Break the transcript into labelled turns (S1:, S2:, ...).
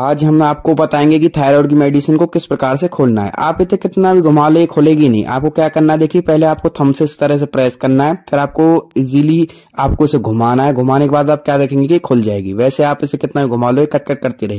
S1: आज हम आपको बताएंगे कि थायराइड की मेडिसिन को किस प्रकार से खोलना है आप इसे कितना भी घुमा ले खोलेगी नहीं आपको क्या करना है देखिए पहले आपको थम से इस तरह से प्रेस करना है फिर आपको इजीली आपको इसे घुमाना है घुमाने के बाद आप क्या देखेंगे कि खुल जाएगी वैसे आप इसे कितना भी घुमा लो कट कट करती रहेगी